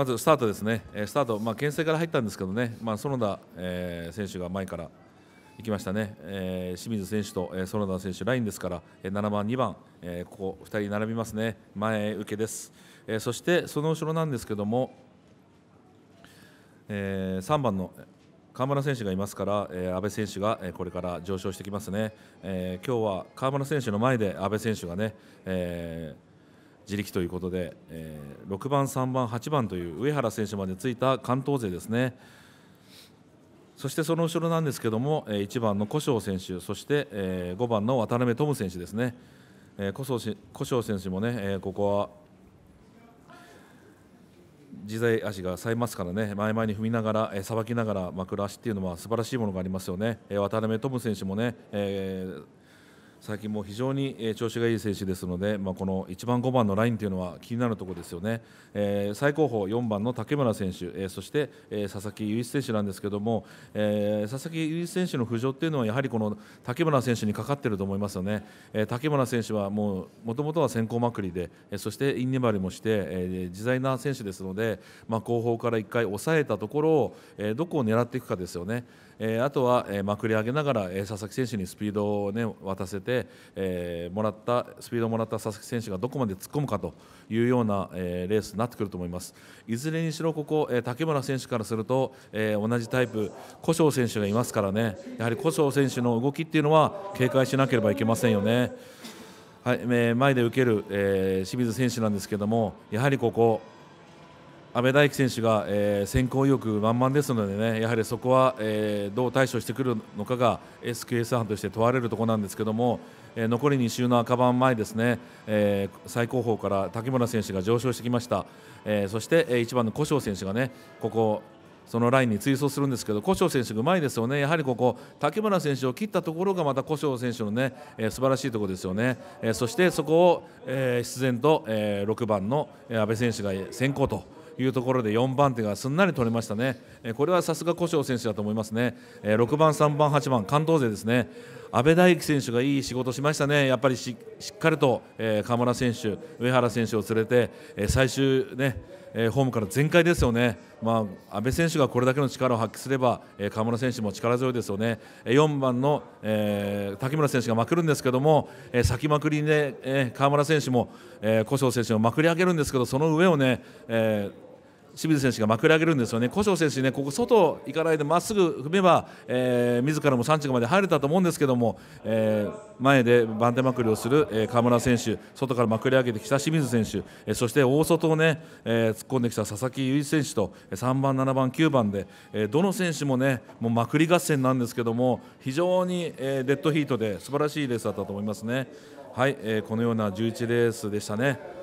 まずスタートですね、えスタート、まあ、牽制から入ったんですけどね、まあ、園田、えー、選手が前から行きましたね、えー、清水選手と、えー、園田選手、ラインですから、え7番、2番、えー、ここ2人並びますね、前受けです、えー、そしてその後ろなんですけども、えー、3番の川村選手がいますから、えー、安倍選手が、えこれから上昇してきますね、えー、今日は川村選手の前で安倍選手がね、えー自力ということで、えー、6番、3番、8番という上原選手までついた関東勢ですね。そしてその後ろなんですけども、えー、1番の古性選手、そして、えー、5番の渡辺智選手ですね。えー、古性選手もね、えー、ここは自在足が冴えますからね、前々に踏みながら、さ、え、ば、きながらまくる足っていうのは素晴らしいものがありますよね、えー、渡辺智選手もね、えー、最近も非常に調子がいい選手ですので、まあ、この1番、5番のラインというのは気になるところですよね、えー、最高峰4番の竹村選手、えー、そして、えー、佐々木唯一選手なんですけども、え佐々木唯一選手の浮上というのはやはりこの竹村選手にかかっていると思いますよね、え竹村選手はもともとは先行まくりで、えそしてイン粘りもして、え自在な選手ですので、まあ、後方から1回抑えたところを、えどこを狙っていくかですよね。えあとは、えまくり上げながら、え佐々木選手にスピードを、ね、渡せて、えー、もらったスピードをもらった佐々木選手がどこまで突っ込むかというような、えレースになってくると思いますいずれにしろここ、え竹村選手からすると、えー、同じタイプ古性選手がいますからねやはり古性選手の動きっていうのは警戒しなければいけませんよね。はい、前で受ける、えー、清水選手なんですけどもやはりここ安倍大輝選手が、えー、先行意欲満々ですのでねやはりそこは、えー、どう対処してくるのかが SQS 班として問われるところなんですけども、えー、残り2周の赤番前ですね、えー、最高峰から竹村選手が上昇してきました、えー、そして、えー、1番の古性選手がねここそのラインに追走するんですけど古性選手がうまいですよね、やはりここ竹村選手を切ったところがまた古性選手のね、えー、素晴らしいところですよね、えー、そしてそこを、えー、必然と、えー、6番の安倍選手が先行と。いうところで4番手がすんなり取れましたね、えこれはさすが古性選手だと思いますね、え6番、3番、8番、関東勢ですね。阿部大輝選手がいい仕事しましたね、やっぱりしっかりと、えー、河村選手、上原選手を連れて、えー、最終ね、えー、ホームから全開ですよね、まあ、阿部選手がこれだけの力を発揮すれば、えー、河村選手も力強いですよね、4番の、えー、滝村選手がまくるんですけども、えー、先まくりで、ね、えー、河村選手も、えー、古性選手をまくり上げるんですけど、その上をね、えー清水選手がまくり上げるんですよね、古性選手ね、ここ外行かないでまっすぐ踏めば、えー、自らも3着まで入れたと思うんですけども、えー、前で番手まくりをする、え河村選手、外からまくり上げてきた清水選手、えそして大外をね、えー、突っ込んできた佐々木唯選手と3番、7番、9番で、えどの選手もね、もうまくり合戦なんですけども、非常に、えデッドヒートで素晴らしいレースだったと思いますね。はい、えー、このような11レースでしたね。